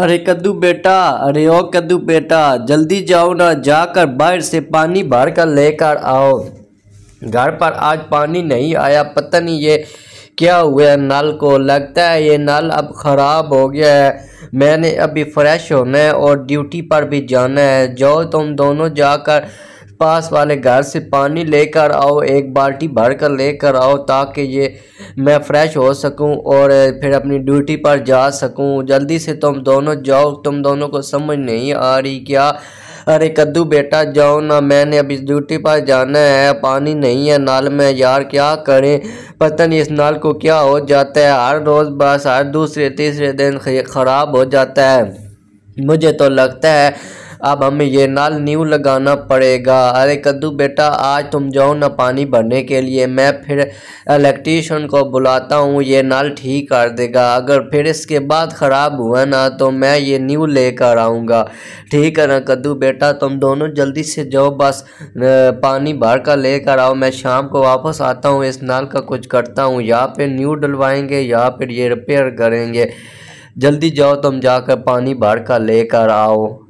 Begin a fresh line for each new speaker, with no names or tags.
अरे कद्दू बेटा अरे ओ कद्दू बेटा जल्दी जाओ ना जाकर बाहर से पानी भर कर लेकर आओ घर पर आज पानी नहीं आया पता नहीं ये क्या हुआ नल को लगता है ये नल अब ख़राब हो गया है मैंने अभी फ्रेश होना है और ड्यूटी पर भी जाना है जाओ तुम दोनों जाकर पास वाले घर से पानी लेकर आओ एक बाल्टी भर कर लेकर आओ ताकि ये मैं फ्रेश हो सकूं और फिर अपनी ड्यूटी पर जा सकूं जल्दी से तुम दोनों जाओ तुम दोनों को समझ नहीं आ रही क्या अरे कद्दू बेटा जाओ ना मैंने अभी ड्यूटी पर जाना है पानी नहीं है नाल में यार क्या करें पता नहीं इस नाल को क्या हो जाता है हर रोज़ बस हर दूसरे तीसरे दिन ख़राब हो जाता है मुझे तो लगता है अब हमें ये नल न्यू लगाना पड़ेगा अरे कद्दू बेटा आज तुम जाओ ना पानी भरने के लिए मैं फिर इलेक्ट्रीशियन को बुलाता हूँ ये नल ठीक कर देगा अगर फिर इसके बाद ख़राब हुआ ना तो मैं ये न्यू ले कर आऊँगा ठीक है ना कद्दू बेटा तुम दोनों जल्दी से जाओ बस पानी भर कर ले कर आओ मैं शाम को वापस आता हूँ इस नल का कुछ करता हूँ या फिर न्यू डलवाएंगे या फिर ये रिपेयर करेंगे जल्दी जाओ तुम जाकर पानी भर कर लेकर आओ